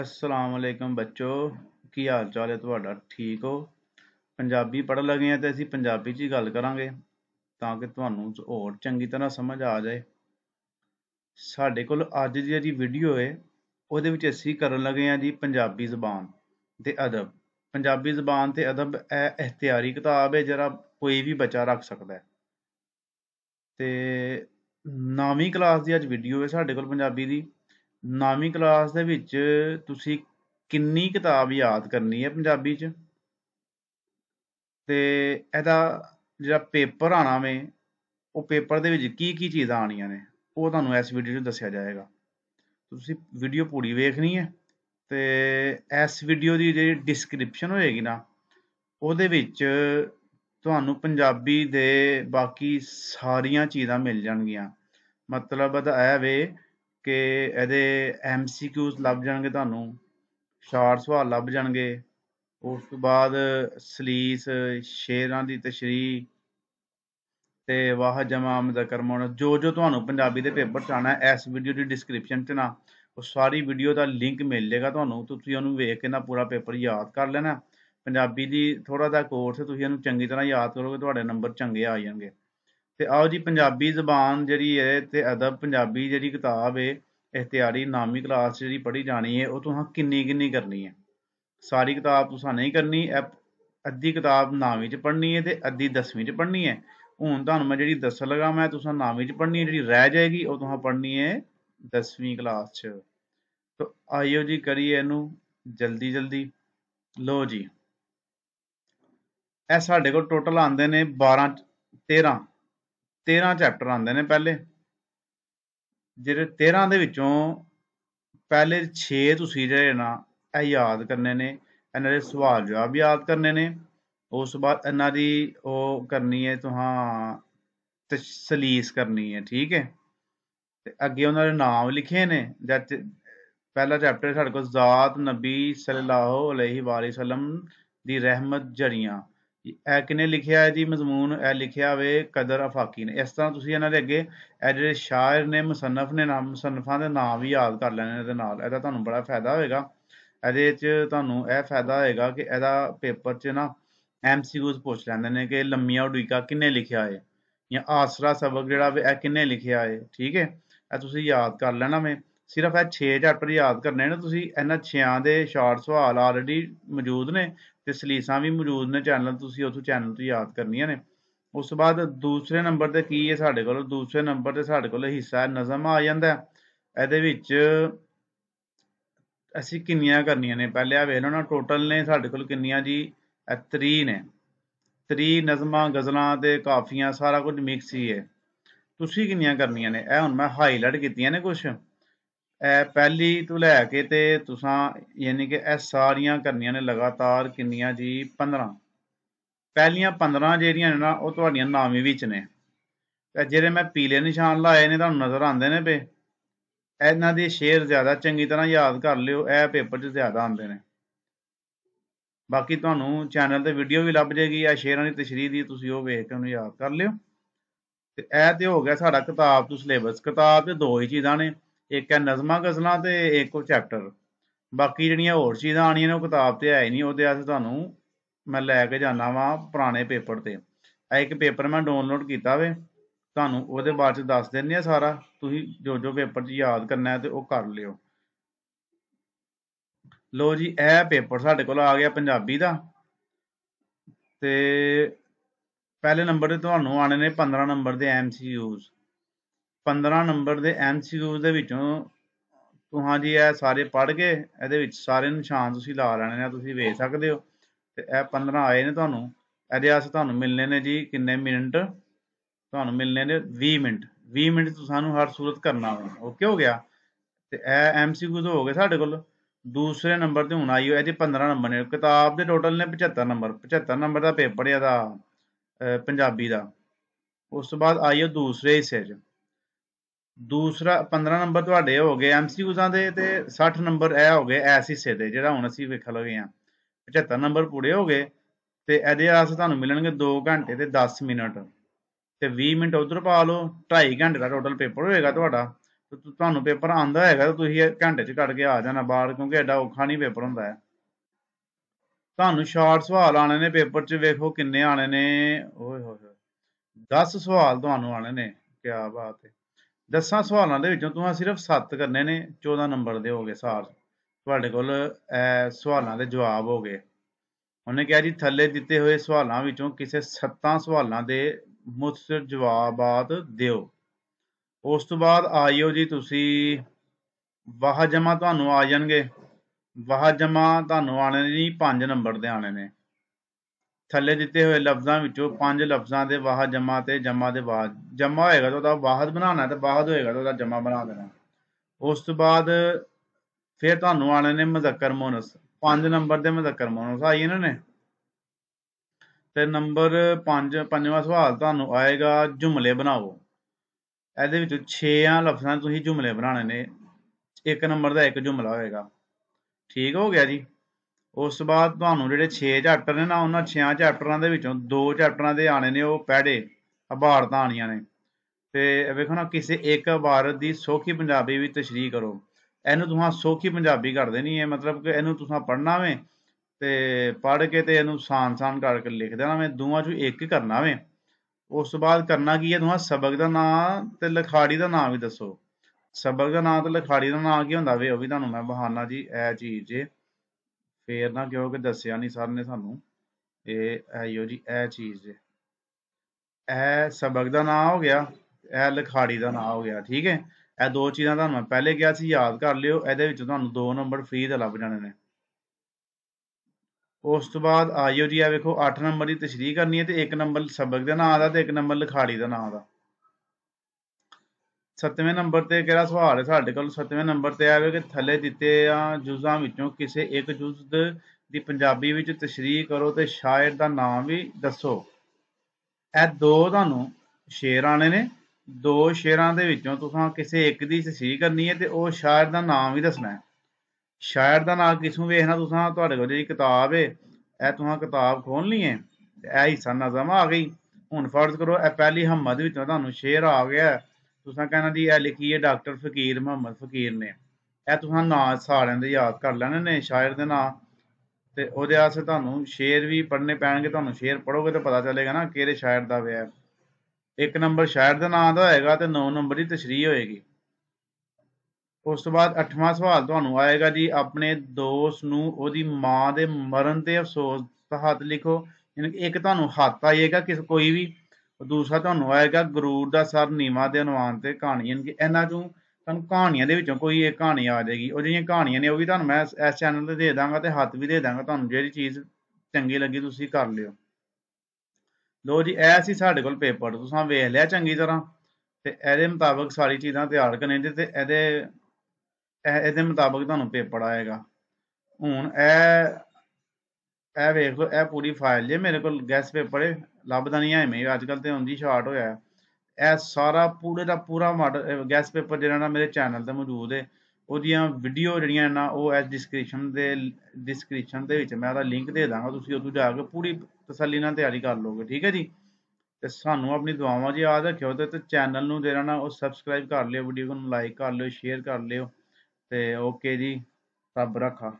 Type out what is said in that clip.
ਅਸਲਾਮ ਅਲੈਕਮ ਬੱਚੋ ਕੀ ਹਾਲ ਚਾਲ ਹੈ ਤੁਹਾਡਾ ਠੀਕ ਹੋ ਪੰਜਾਬੀ ਪੜ੍ਹ ਲੱਗੇ ਆ ਤੇ ਅਸੀਂ ਪੰਜਾਬੀ 'ਚ ਹੀ ਗੱਲ ਕਰਾਂਗੇ ਤਾਂ ਕਿ ਤੁਹਾਨੂੰ ਹੋਰ ਚੰਗੀ ਤਰ੍ਹਾਂ ਸਮਝ ਆ ਜਾਏ ਸਾਡੇ ਕੋਲ ਅੱਜ ਦੀ ਜਿਹੜੀ ਵੀਡੀਓ ਹੈ ਉਹਦੇ ਵਿੱਚ ਅਸੀਂ ਕਰਨ ਲੱਗੇ ਆ ਜੀ ਪੰਜਾਬੀ ਜ਼ਬਾਨ ਤੇ ਅਦਬ ਪੰਜਾਬੀ ਜ਼ਬਾਨ ਤੇ ਅਦਬ ਇਹ ਇhtiyari ਕਿਤਾਬ ਹੈ ਜਿਹੜਾ ਕੋਈ ਵੀ ਬੱਚਾ ਰੱਖ ਸਕਦਾ ਹੈ ਤੇ ਨਾਵੀਂ ਕਲਾਸ ਦੀ ਅੱਜ ਵੀਡੀਓ ਹੈ ਸਾਡੇ ਕੋਲ ਪੰਜਾਬੀ ਦੀ ਨੌਵੀਂ ਕਲਾਸ ਦੇ ਵਿੱਚ ਤੁਸੀਂ ਕਿੰਨੀ ਕਿਤਾਬ ਯਾਦ ਕਰਨੀ ਹੈ ਪੰਜਾਬੀ 'ਚ ਤੇ ਇਹਦਾ ਜਿਹੜਾ ਪੇਪਰ ਆਣਾ ਵੇ ਉਹ ਪੇਪਰ ਦੇ ਵਿੱਚ ਕੀ ਕੀ ਚੀਜ਼ਾਂ ਆਣੀਆਂ ਨੇ ਉਹ ਤੁਹਾਨੂੰ ਇਸ ਵੀਡੀਓ 'ਚ ਦੱਸਿਆ ਜਾਏਗਾ ਤੁਸੀਂ ਵੀਡੀਓ ਪੂਰੀ ਵੇਖਣੀ ਹੈ ਤੇ ਇਸ ਵੀਡੀਓ ਦੀ ਜਿਹੜੀ ਡਿਸਕ੍ਰਿਪਸ਼ਨ ਹੋਏਗੀ ਨਾ ਉਹਦੇ ਵਿੱਚ ਤੁਹਾਨੂੰ ਪੰਜਾਬੀ ਦੇ ਬਾਕੀ ਸਾਰੀਆਂ ਚੀਜ਼ਾਂ ਮਿਲ ਜਾਣਗੀਆਂ ਮਤਲਬ ਇਹ ਵੇ ਕਿ ਇਹਦੇ ਐਮ ਲੱਭ ਜਾਣਗੇ ਤੁਹਾਨੂੰ ਸ਼ਾਰਟ ਸਵਾਲ ਲੱਭ ਜਾਣਗੇ ਉਸ ਤੋਂ ਬਾਅਦ ਸਲੀਸ ਸ਼ੇਰਾਂ ਦੀ ਤਸ਼ਰੀਹ ਤੇ ਵਾਹ ਜਮਾ ਮੁਜ਼ਕਰ ਮੋਨ ਜੋ ਜੋ ਤੁਹਾਨੂੰ ਪੰਜਾਬੀ ਦੇ ਪੇਪਰ ਚਾਣਾ ਹੈ ਇਸ ਵੀਡੀਓ ਦੀ ਡਿਸਕ੍ਰਿਪਸ਼ਨ ਚ ਨਾ ਉਹ ਸਾਰੀ ਵੀਡੀਓ ਦਾ ਲਿੰਕ ਮਿਲ ਜੇਗਾ ਤੁਹਾਨੂੰ ਤੁਸੀਂ ਉਹਨੂੰ ਵੇਖ ਕੇ ਨਾ ਪੂਰਾ ਪੇਪਰ ਯਾਦ ਕਰ ਲੈਣਾ ਪੰਜਾਬੀ ਦੀ ਥੋੜਾ ਦਾ ਕੋਰਸ ਤੁਸੀਂ ਇਹਨੂੰ ਚੰਗੀ ਤਰ੍ਹਾਂ ਯਾਦ ਕਰੋਗੇ ਤੁਹਾਡੇ ਨੰਬਰ ਚੰਗੇ ਆ ਜਾਣਗੇ ਤੇ ਆਓ ਜੀ ਪੰਜਾਬੀ ਜ਼ਬਾਨ ਜਿਹੜੀ ਹੈ ਤੇ ਅਦਬ ਪੰਜਾਬੀ ਜਿਹੜੀ ਕਿਤਾਬ ਹੈ ਇਖਤਿਆਰੀ ਨਾਮੀ ਕਲਾਸ ਜਿਹੜੀ ਪੜ੍ਹੀ ਜਾਣੀ ਹੈ ਉਹ ਤੁਹਾਨੂੰ ਕਿੰਨੀ ਕਿੰਨੀ ਕਰਨੀ ਹੈ ਸਾਰੀ ਕਿਤਾਬ ਤੁਸੀਂ ਨਹੀਂ ਕਰਨੀ ਅੱਧੀ ਕਿਤਾਬ ਨਾਮੀ ਚ ਪੜ੍ਹਨੀ ਹੈ ਤੇ ਅੱਧੀ 10ਵੀਂ ਚ ਪੜ੍ਹਨੀ ਹੈ ਹੁਣ ਤੁਹਾਨੂੰ ਮੈਂ ਜਿਹੜੀ ਦੱਸ ਲਗਾ ਮੈਂ ਤੁਸੀਂ ਨਾਮੀ ਚ ਪੜ੍ਹਨੀ ਹੈ ਜਿਹੜੀ ਰਹਿ ਜਾਏਗੀ ਉਹ ਤੁਸੀਂ ਪੜ੍ਹਨੀ ਹੈ 10ਵੀਂ ਕਲਾਸ ਚ ਤੋ ਆਇਓ ਜੀ ਕਰੀਏ ਇਹਨੂੰ ਜਲਦੀ ਜਲਦੀ ਲੋ ਜੀ ਇਹ ਸਾਡੇ ਕੋਲ ਟੋਟਲ ਆਂਦੇ ਨੇ 12 13 13 ਚੈਪਟਰ ਆਉਂਦੇ ਨੇ ਪਹਿਲੇ ਜਿਹੜੇ 13 ਦੇ ਵਿੱਚੋਂ ਪਹਿਲੇ 6 ਤੁਸੀਂ ਜਿਹੜੇ ਨਾ ਇਹ ਯਾਦ ਕਰਨੇ ਨੇ ਇਹਨਾਂ ਦੇ ਸਵਾਲ ਜਵਾਬ ਯਾਦ ਕਰਨੇ ਨੇ ਉਸ ਬਾਅਦ ਇਹਨਾਂ ਦੀ ਉਹ ਕਰਨੀ ਹੈ ਤੁਹਾਂ ਤਸਲੀਸ ਕਰਨੀ ਹੈ ਠੀਕ ਹੈ ਤੇ ਅੱਗੇ ਉਹਨਾਂ ਦੇ ਨਾਮ ਲਿਖੇ ਨੇ ਜਦ ਪਹਿਲਾ ਚੈਪਟਰ ਸਾਡੇ ਕੋਲ ਜ਼ਾਤ ਨਬੀ ਸੱਲੱਲਾਹੁ ਅਲੈਹਿ ਵਸੱਲਮ ਦੀ ਰਹਿਮਤ ਜਰੀਆਂ ਇਹ ਕਿਨੇ ਲਿਖਿਆ ਹੈ ਜੀ ਮਜ਼ਮੂਨ ਇਹ ਲਿਖਿਆ ਵੇ ਕਦਰ ਅਫਾਕੀ ਨੇ ਇਸ ਤਰ੍ਹਾਂ ਤੁਸੀਂ ਇਹਨਾਂ ਦੇ ਅੱਗੇ ਇਹ ਜਿਹੜੇ ਸ਼ਾਇਰ ਨੇ ਮੁਸਨਫ ਨੇ ਨਾਮ ਮੁਸਨਫਾਂ ਦੇ ਨਾਮ ਵੀ ਯਾਦ ਕਰ ਲੈਣੇ ਇਹਦੇ ਨਾਲ ਇਹਦਾ ਤੁਹਾਨੂੰ ਬੜਾ ਫਾਇਦਾ ਹੋਏਗਾ ਇਹਦੇ 'ਚ ਤੁਹਾਨੂੰ ਇਹ ਫਾਇਦਾ ਹੋਏਗਾ ਕਿ ਇਹਦਾ ਪੇਪਰ 'ਚ ਨਾ ਐਮਸੀਕਿਊਜ਼ ਪੁੱਛ ਲੈਂਦੇ ਨੇ ਕਿ ਲੰਮੀਆਂ ਉਡੀਕਾ ਕਿੰਨੇ ਲਿਖਿਆ ਹੈ ਜਾਂ ਆਸਰਾ ਸਬਕ ਜਿਹੜਾ ਵੇ ਇਹ ਕਿੰਨੇ ਲਿਖਿਆ ਹੈ ਠੀਕ ਹੈ ਇਹ ਤੁਸੀਂ ਯਾਦ ਕਰ ਲੈਣਾ ਵੇ ਸਿਰਫ ਇਹ 6000 ਪਰ ਯਾਦ ਕਰਨੇ ਨੇ ਤੁਸੀਂ ਇਹਨਾਂ 6 ਦੇ ਸ਼ਾਰਟ ਸਵਾਲ ਆਲਰੇਡੀ ਮੌਜੂਦ ਨੇ ਤੇ ਸਲੀਸਾਂ ਵੀ ਮੌਜੂਦ ਨੇ ਚੈਨਲ ਤੁਸੀਂ ਉਥੋਂ ਚੈਨਲ ਤੋਂ ਯਾਦ ਕਰਨੀਆਂ ਨੇ ਉਸ ਤੋਂ ਬਾਅਦ ਦੂਸਰੇ ਨੰਬਰ ਤੇ ਕੀ ਹੈ ਸਾਡੇ ਕੋਲ ਦੂਸਰੇ ਨੰਬਰ ਤੇ ਸਾਡੇ ਕੋਲ ਹਿੱਸਾ ਨਜ਼ਮ ਆ ਜਾਂਦਾ ਇਹਦੇ ਵਿੱਚ ਅਸੀਂ ਕਿੰਨੀਆਂ ਕਰਨੀਆਂ ਨੇ ਪਹਿਲੇ ਆ ਵੇਖ ਲਓ ਨਾ ਟੋਟਲ ਨੇ ਸਾਡੇ ਕੋਲ ਕਿੰਨੀਆਂ ਜੀ 30 ਨੇ 30 ਨਜ਼ਮਾਂ ਗਜ਼ਲਾਂ ਤੇ ਕਾਫੀਆਂ ਸਾਰਾ ਕੁਝ ਮਿਕਸ ਹੀ ਹੈ ਤੁਸੀਂ ਕਿੰਨੀਆਂ ਕਰਨੀਆਂ ਨੇ ਇਹ ਹੁਣ ਮੈਂ ਹਾਈਲਾਈਟ ਕੀਤੀਆਂ ਨੇ ਕੁਝ ਪਹਿਲੀ ਤੋਂ ਲੈ ਕੇ ਤੇ ਤੁਸੀਂ ਯਾਨੀ ਕਿ ਇਹ ਸਾਰੀਆਂ ਕਰਨੀਆਂ ਨੇ ਲਗਾਤਾਰ ਕਿੰਨੀਆਂ ਜੀ 15 ਪਹਿਲੀਆਂ 15 ਜਿਹੜੀਆਂ ਨੇ ਨਾ ਉਹ ਤੁਹਾਡੀਆਂ ਨਾਮੀ ਵਿੱਚ ਨੇ ਤੇ ਜਿਹੜੇ ਮੈਂ ਪੀਲੇ ਨਿਸ਼ਾਨ ਲਾਏ ਨੇ ਤੁਹਾਨੂੰ ਨਜ਼ਰ ਆਉਂਦੇ ਨੇ ਪੇ ਇਹਨਾਂ ਦੇ ਸ਼ੇਅਰ ਜ਼ਿਆਦਾ ਚੰਗੀ ਤਰ੍ਹਾਂ ਯਾਦ ਕਰ ਲਿਓ ਇਹ ਪੇਪਰ 'ਚ ਜ਼ਿਆਦਾ ਆਉਂਦੇ ਨੇ ਬਾਕੀ ਤੁਹਾਨੂੰ ਚੈਨਲ ਤੇ ਵੀਡੀਓ ਵੀ ਲੱਭ ਜੇਗੀ ਆ ਸ਼ੇਰਾਂ ਦੀ ਤਸ਼ਰੀਹ ਦੀ ਤੁਸੀਂ ਉਹ ਵੇਖ ਕੇ ਉਹਨੂੰ ਯਾਦ ਕਰ ਲਿਓ ਤੇ ਇਹ ਤੇ ਹੋ ਗਿਆ ਸਾਡਾ ਕਿਤਾਬ ਤੋਂ ਸਿਲੇਬਸ ਕਿਤਾਬ ਤੇ ਦੋ ਹੀ ਚੀਜ਼ਾਂ ਨੇ ਇੱਕ ਹੈ ਨਜ਼ਮਾਂ ਗਜ਼ਲਾਂ ਤੇ ਇੱਕ ਉਹ ਚੈਪਟਰ ਬਾਕੀ ਜਿਹੜੀਆਂ ਹੋਰ ਚੀਜ਼ਾਂ ਆਣੀਆਂ ਨੇ ਉਹ ਕਿਤਾਬ ਤੇ ਆਏ ਨਹੀਂ ਉਹਦੇ ਆਸ ਤੁਹਾਨੂੰ ਮੈਂ ਲੈ ਕੇ ਜਾਣਾ ਵਾਂ ਪੁਰਾਣੇ ਪੇਪਰ ਤੇ ਆ ਇੱਕ ਪੇਪਰ ਮੈਂ ਡਾਊਨਲੋਡ ਕੀਤਾ ਵੇ ਤੁਹਾਨੂੰ ਉਹਦੇ ਬਾਅਦ ਚ ਦੱਸ ਦਿੰਨੇ ਆ ਸਾਰਾ ਤੁਸੀਂ ਜੋ ਜੋ ਪੇਪਰ 'ਚ ਯਾਦ ਕਰਨਾ ਤੇ ਉਹ ਕਰ ਲਿਓ ਲੋ ਜੀ ਇਹ ਪੇਪਰ ਸਾਡੇ ਕੋਲ ਆ ਗਿਆ ਪੰਜਾਬੀ ਦਾ ਤੇ ਪਹਿਲੇ ਨੰਬਰ ਤੇ ਤੁਹਾਨੂੰ ਆਣੇ ਨੇ 15 ਨੰਬਰ ਦੇ ਐਮਸੀਯੂਜ਼ 15 ਨੰਬਰ ਦੇ ਐਮਸੀਕਿਊ ਦੇ ਵਿੱਚੋਂ ਤੁਹਾਂ ਜੀ ਇਹ ਸਾਰੇ ਪੜ ਗਏ ਇਹਦੇ ਵਿੱਚ ਸਾਰੇ ਨਿਸ਼ਾਨ ਤੁਸੀਂ ਲਾ ਲੈਣੇ ਨੇ ਤੁਸੀਂ ਵੇਖ ਸਕਦੇ ਹੋ ਤੇ ਇਹ 15 ਆਏ ਨੇ ਤੁਹਾਨੂੰ ਇਹਦੇ ਆਸ ਤੁਹਾਨੂੰ ਮਿਲਨੇ ਨੇ ਜੀ ਕਿੰਨੇ ਮਿੰਟ ਤੁਹਾਨੂੰ ਮਿਲਨੇ ਨੇ 20 ਮਿੰਟ 20 ਮਿੰਟ ਤੁਸੀਂ ਸਾਨੂੰ ਹਰ ਸੂਰਤ ਕਰਨਾ ਹੈ ਓਕੇ ਹੋ ਗਿਆ ਤੇ ਇਹ ਐਮਸੀਕਿਊਜ਼ ਹੋ ਗਏ ਸਾਡੇ ਕੋਲ ਦੂਸਰੇ ਨੰਬਰ ਤੇ ਹੁਣ ਆਈ ਹੋ ਇਹਦੇ 15 ਨੰਬਰ ਨੇ ਕਿਤਾਬ ਦੇ ਟੋਟਲ ਨੇ 75 ਨੰਬਰ 75 ਨੰਬਰ ਦਾ ਪੇਪਰ ਇਹਦਾ ਪੰਜਾਬੀ ਦਾ ਉਸ ਤੋਂ ਬਾਅਦ ਆਈਓ ਦੂਸਰੇ ਹਿੱਸੇ 'ਚ ਦੂਸਰਾ 15 ਨੰਬਰ ਤੁਹਾਡੇ ਹੋ ਗਏ ਐਮਸੀਕਿਊਜ਼ਾਂ ਦੇ ਤੇ 60 ਨੰਬਰ ਇਹ ਹੋ ਗਏ ਐਸ ਹਿੱਸੇ ਦੇ ਜਿਹੜਾ ਹੁਣ ਅਸੀਂ ਵੇਖ ਲਗੇ ਆ 75 ਨੰਬਰ ਪੂਰੇ ਹੋ ਗਏ ਤੇ ਇਹਦੇ ਆਸ ਤੁਹਾਨੂੰ ਮਿਲਣਗੇ 2 ਘੰਟੇ ਤੇ 10 ਮਿੰਟ ਤੇ 20 ਮਿੰਟ ਉਧਰ ਪਾ ਲਓ 2.5 ਘੰਟੇ ਦਾ ਟੋਟਲ ਪੇਪਰ ਹੋਏਗਾ ਤੁਹਾਡਾ ਤੇ ਤੁਹਾਨੂੰ ਪੇਪਰ ਆਂਦਾ ਹੈਗਾ ਤਾਂ ਤੁਸੀਂ ਘੰਟੇ 'ਚ ਕੱਢ ਕੇ ਆ ਜਾਣਾ ਬਾਹਰ ਕਿਉਂਕਿ ਐਡਾ ਔਖਾ ਨਹੀਂ ਪੇਪਰ ਹੁੰਦਾ ਹੈ ਤੁਹਾਨੂੰ ਸ਼ਾਰਟ ਸਵਾਲ ਆਣੇ ਨੇ ਪੇਪਰ 'ਚ ਵੇਖੋ ਕਿੰਨੇ ਆਣੇ ਨੇ ਓਏ ਹੋਏ 10 ਸਵਾਲ ਤੁਹਾਨੂੰ ਆਣੇ ਨੇ ਕੀ ਬਾਤ ਹੈ 10 ਸਵਾਲਾਂ ਦੇ ਵਿੱਚੋਂ ਤੁਹਾਨੂੰ ਸਿਰਫ 7 ਕਰਨੇ ਨੇ 14 ਨੰਬਰ ਦੇ ਹੋਗੇ ਸਾਰ ਤੁਹਾਡੇ ਕੋਲ ਇਹ ਸਵਾਲਾਂ ਦੇ ਜਵਾਬ ਹੋਗੇ ਉਹਨੇ ਕਿਹਾ ਜੀ ਥੱਲੇ ਦਿੱਤੇ ਹੋਏ ਸਵਾਲਾਂ ਵਿੱਚੋਂ ਕਿਸੇ 7 ਸਵਾਲਾਂ ਦੇ ਮੁਸਤਰ ਜਵਾਬਾਤ ਦਿਓ ਉਸ ਤੋਂ ਬਾਅਦ ਆਇਓ ਜੀ ਤੁਸੀਂ ਵਾਹ ਜਮਾ ਤੁਹਾਨੂੰ ਆ ਜਾਣਗੇ ਵਾਹ ਜਮਾ ਤੁਹਾਨੂੰ ਆਣੇ ਨੇ 5 ਨੰਬਰ ਦੇ ਆਣੇ ਨੇ ਥੱਲੇ ਦਿੱਤੇ ਹੋਏ ਲਫ਼ਜ਼ਾਂ ਵਿੱਚੋਂ ਪੰਜ ਲਫ਼ਜ਼ਾਂ ਦੇ ਵਾਹ ਜਮਾ ਤੇ ਜਮਾ ਦੇ ਵਾਹ ਜਮਾ ਹੋਏਗਾ ਤਾਂ ਉਹਦਾ ਵਾਹਦ ਬਣਾਉਣਾ ਤੇ ਵਾਹਦ ਹੋਏਗਾ ਤਾਂ ਉਹਦਾ ਜਮਾ ਬਣਾ ਦੇਣਾ ਉਸ ਤੋਂ ਬਾਅਦ ਫਿਰ ਤੁਹਾਨੂੰ ਆਣੇ ਨੇ ਮਜ਼ਕਰ ਮੋਨਸ ਪੰਜ ਨੰਬਰ ਦੇ ਮਜ਼ਕਰ ਮੋਨਸ ਆਈ ਇਹਨਾਂ ਨੇ ਤੇ ਨੰਬਰ 5 ਪੰਜਵਾਂ ਸਵਾਲ ਤੁਹਾਨੂੰ ਆਏਗਾ ਜੁਮਲੇ ਬਣਾਓ ਇਹਦੇ ਵਿੱਚੋਂ 6 ਲਫ਼ਜ਼ਾਂ ਤੁਸੀਂ ਜੁਮਲੇ ਬਣਾਉਣੇ ਨੇ ਇੱਕ ਨੰਬਰ ਦਾ ਇੱਕ ਜੁਮਲਾ ਹੋਏਗਾ ਠੀਕ ਹੋ ਗਿਆ ਜੀ ਉਸ ਤੋਂ ਬਾਅਦ ਤੁਹਾਨੂੰ ਜਿਹੜੇ 6 ਚੈਪਟਰ ਨੇ ਨਾ ਉਹਨਾਂ 6 ਚੈਪਟਰਾਂ ਦੇ ਵਿੱਚੋਂ ਦੋ ਚੈਪਟਰਾਂ ਦੇ ਆਣੇ ਨੇ ਉਹ ਪੜ੍ਹੇ ਅਭਾਰਤਾਂ ਆਣੀਆਂ ਨੇ ਤੇ ਵੇਖੋ ਨਾ ਕਿਸੇ ਇੱਕ ਅਭਾਰਤ ਦੀ ਸੋਖੀ ਪੰਜਾਬੀ ਵੀ ਤਸ਼ਰੀਹ ਕਰੋ ਇਹਨੂੰ ਤੁਸੀਂ ਸੋਖੀ ਪੰਜਾਬੀ ਕਰ ਦੇਣੀ ਹੈ ਮਤਲਬ ਕਿ ਇਹਨੂੰ ਤੁਸੀਂ ਪੜ੍ਹਨਾ ਵੇ ਤੇ ਪੜ੍ਹ ਕੇ ਤੇ ਇਹਨੂੰ ਸਾਨ-ਸਾਨ ਕਰਕੇ ਲਿਖ ਦੇਣਾ ਵੇ ਦੋਵਾਂ ਚੋਂ ਇੱਕ ਕਰਨਾ ਵੇ ਉਸ ਤੋਂ ਬਾਅਦ ਕਰਨਾ ਕੀ ਹੈ ਤੁਸੀਂ ਸਬਕ ਦਾ ਨਾਮ ਤੇ ਲਖਾੜੀ ਦਾ ਨਾਮ ਵੀ ਦੱਸੋ ਸਬਕ ਦਾ ਨਾਮ ਤੇ ਲਖਾੜੀ ਦਾ ਨਾਮ ਕੀ ਹੁੰਦਾ ਵੇ ਉਹ ਵੀ ਤੁਹਾਨੂੰ ਮੈਂ ਬਹਾਨਾ ਜੀ ਇਹ ਚੀਜ਼ ਜੇ ਫੇਰ ਨਾ ਕਿ ਦੱਸਿਆ ਨਹੀਂ ਸਰ ਨੇ ਸਾਨੂੰ ਇਹ ਆਈਓ ਜੀ ਇਹ ਚੀਜ਼ ਹੈ ਇਹ ਸਬਕ ਦਾ ਨਾਮ ਹੋ ਗਿਆ ਇਹ ਲਿਖਾੜੀ ਦਾ ਨਾਮ ਹੋ ਗਿਆ ਠੀਕ ਹੈ ਇਹ ਦੋ ਚੀਜ਼ਾਂ ਤੁਹਾਨੂੰ ਮੈਂ ਪਹਿਲੇ ਕਿਹਾ ਸੀ ਯਾਦ ਕਰ ਲਿਓ ਇਹਦੇ ਵਿੱਚ ਤੁਹਾਨੂੰ ਦੋ ਨੰਬਰ ਫ੍ਰੀ ਦੇ ਲੱਭ ਜਾਣੇ ਨੇ ਉਸ ਤੋਂ ਬਾਅਦ ਆਈਓ ਜੀ ਆ ਵੇਖੋ 8 ਨੰਬਰ ਦੀ ਤਸ਼ਰੀਹ ਕਰਨੀ ਹੈ ਤੇ ਇੱਕ ਨੰਬਰ ਸਬਕ ਦੇ ਨਾਮ ਦਾ ਤੇ ਇੱਕ ਨੰਬਰ ਲਿਖਾੜੀ ਦਾ ਨਾਮ ਦਾ ਸੱਤਵੇਂ ਨੰਬਰ ਤੇ ਕਿਹੜਾ ਸਵਾਲ ਹੈ ਸਾਡੇ ਕੋਲ ਸੱਤਵੇਂ ਨੰਬਰ ਤੇ ਆਵੇ ਕਿ ਥੱਲੇ ਦਿੱਤੇ ਆ ਜੁਜ਼ਾਂ ਵਿੱਚੋਂ ਕਿਸੇ ਇੱਕ ਜੁਜ਼ ਦੀ ਪੰਜਾਬੀ ਵਿੱਚ ਤਸ਼ਰੀਹ ਕਰੋ ਤੇ ਸ਼ਾਇਰ ਦਾ ਨਾਮ ਵੀ ਦੱਸੋ ਇਹ ਦੋ ਤੁਹਾਨੂੰ ਸ਼ੇਰ ਆਣੇ ਨੇ ਦੋ ਸ਼ੇਰਾਂ ਦੇ ਵਿੱਚੋਂ ਤੁਸੀਂ ਕਿਸੇ ਇੱਕ ਦੀ ਤਸ਼ਰੀਹ ਕਰਨੀ ਹੈ ਤੇ ਉਹ ਸ਼ਾਇਰ ਦਾ ਨਾਮ ਵੀ ਦੱਸਣਾ ਹੈ ਸ਼ਾਇਰ ਦਾ ਨਾਮ ਕਿਸ ਨੂੰ ਵੇਖਣਾ ਤੁਸੀਂ ਤੁਹਾਡੇ ਕੋਲ ਜਿਹੜੀ ਕਿਤਾਬ ਹੈ ਇਹ ਤੁਸੀਂ ਕਿਤਾਬ ਖੋਲਣੀ ਹੈ ਇਹ ਹਿੱਸਾ ਨਜ਼ਮ ਆ ਗਈ ਹੁਣ ਫਰਜ਼ ਕਰੋ ਇਹ ਪਹਿਲੀ ਹਮਦ ਵਿੱਚੋਂ ਤੁਹਾਨੂੰ ਸ਼ੇਰ ਆ ਗਿਆ ਤੁਸੀਂ ਕਹਿੰਦਾ ਜੀ ਇਹ ਲਿਖੀ ਹੈ ਡਾਕਟਰ ਫਕੀਰ ਮੁਹੰਮਦ ਫਕੀਰ ਨੇ ਇਹ ਤੁਸੀਂ ਨਾਂ ਸਾਰਿਆਂ ਦੇ ਯਾਦ ਕਰ ਲੈਣੇ ਨੇ ਸ਼ਾਇਰ ਦੇ ਨਾਂ ਤੇ ਉਹਦੇ ਆਸੇ ਤੁਹਾਨੂੰ ਸ਼ੇਰ ਵੀ ਪੜਨੇ ਪੈਣਗੇ ਤੁਹਾਨੂੰ ਸ਼ੇਰ ਪੜੋਗੇ ਤਾਂ ਪਤਾ ਚੱਲੇਗਾ ਨਾ ਕਿਹੜੇ ਸ਼ਾਇਰ ਦਾ ਵਿਆਹ ਇੱਕ ਨੰਬਰ ਸ਼ਾਇਰ ਦਾ ਨਾਂ ਦਾ ਹੋਏਗਾ ਤੇ 9 ਨੰਬਰ ਦੀ ਤਸ਼ਰੀਹ ਹੋਏਗੀ ਉਸ ਤੋਂ ਬਾਅਦ 8ਵਾਂ ਸਵਾਲ ਤੁਹਾਨੂੰ ਆਏਗਾ ਜੀ ਆਪਣੇ ਦੋਸਤ ਨੂੰ ਉਹਦੀ ਮਾਂ ਦੇ ਮਰਨ ਤੇ ਅਫਸੋਸ ਤਹਾਤ ਲਿਖੋ ਲਿਖੋ ਇੱਕ ਤੁਹਾਨੂੰ ਹੱਥ ਆਏਗਾ ਕਿਸ ਕੋਈ ਵੀ ਦੂਸਰਾ ਤੁਹਾਨੂੰ ਆਏਗਾ ਗਰੂਰ ਦਾ ਸਰ ਨੀਵਾ ਦੇ ਅਨੁਮਾਨ ਤੇ ਕਹਾਣੀ ਕਿ ਇਹਨਾਂ ਚੋਂ ਤੁਹਾਨੂੰ ਕਹਾਣੀਆਂ ਦੇ ਵਿੱਚੋਂ ਕੋਈ ਇੱਕ ਕਹਾਣੀ ਆ ਜਾਏਗੀ ਉਹ ਜਿਹੜੀਆਂ ਕਹਾਣੀਆਂ ਨੇ ਉਹ ਵੀ ਤੁਹਾਨੂੰ ਮੈਂ ਇਸ ਚੈਨਲ ਤੇ ਦੇ ਦਾਂਗਾ ਤੇ ਹੱਥ ਵੀ ਦੇ ਦਾਂਗਾ ਤੁਹਾਨੂੰ ਜਿਹੜੀ ਚੀਜ਼ ਚੰਗੀ ਲੱਗੀ ਤੁਸੀਂ ਕਰ ਲਿਓ ਲੋ ਜੀ ਐ ਸੀ ਸਾਡੇ ਕੋਲ ਪੇਪਰ ਤੁਸੀਂ ਵੇਖ ਲਿਆ ਚੰਗੀ ਤਰ੍ਹਾਂ ਤੇ ਇਹਦੇ ਮੁਤਾਬਕ ਸਾਰੀ ਚੀਜ਼ਾਂ ਤਿਆਰ ਕਰਨੇ ਤੇ ਇਹਦੇ ਇਹਦੇ ਮੁਤਾਬਕ ਤੁਹਾਨੂੰ ਪੇਪਰ ਆਏਗਾ ਹੁਣ ਇਹ ਇਹ ਵੇਖ ਲਓ ਇਹ ਪੂਰੀ ਫਾਈਲ ਜੇ ਮੇਰੇ ਕੋਲ ਗੈਸ ਪੇਪਰ ਹੈ ਲੱਭਦਾ ਨਹੀਂ ਐਵੇਂ ਮੈਂ ਅੱਜ ਕੱਲ ਤੇ ਹੁੰਦੀ ਸ਼ਾਰਟ ਹੋਇਆ ਇਹ ਸਾਰਾ ਪੂਰੇ ਦਾ ਪੂਰਾ ਮਾਡਲ ਗੈਸ ਪੇਪਰ ਜਿਹੜਾ ਨਾ ਮੇਰੇ ਚੈਨਲ ਤੇ ਮੌਜੂਦ ਹੈ ਉਹਦੀਆਂ ਵੀਡੀਓ ਜਿਹੜੀਆਂ ਨਾ ਉਹ ਐਸ ਡਿਸਕ੍ਰਿਪਸ਼ਨ ਦੇ ਡਿਸਕ੍ਰਿਪਸ਼ਨ ਦੇ ਵਿੱਚ ਮੈਂ ਉਹਦਾ ਲਿੰਕ ਦੇ ਦਾਂਗਾ ਤੁਸੀਂ ਉੱਥੇ ਜਾ ਕੇ ਪੂਰੀ ਤਸੱਲੀ ਨਾਲ ਤਿਆਰੀ ਕਰ ਲਓਗੇ ਠੀਕ ਹੈ ਜੀ ਤੇ ਸਾਨੂੰ ਆਪਣੀ ਦੁਆਵਾਂ ਜੀ ਆਦ ਰੱਖਿਓ ਤੇ ਚੈਨਲ ਨੂੰ ਜਿਹੜਾ ਨਾ ਉਹ ਸਬਸਕ੍ਰਾਈਬ ਕਰ ਲਿਓ ਵੀਡੀਓ ਨੂੰ ਲਾਈਕ ਕਰ ਲਿਓ ਸ਼ੇਅਰ ਕਰ ਲਿਓ ਤੇ ਓਕੇ ਜੀ ਰੱਬ ਰੱਖਾ